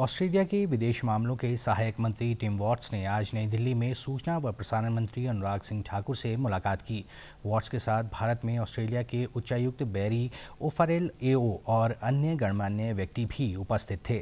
Australia के विदेश मामलों के सहायक मंत्री टिम वॉट्स ने आज नई दिल्ली में सूचना व प्रसारण मंत्री अनुराग सिंह ठाकुर से मुलाकात की वॉट्स के साथ भारत में ऑस्ट्रेलिया के उच्चायुक्त बैरी ओफारेल एओ और अन्य गणमान्य व्यक्ति भी उपस्थित थे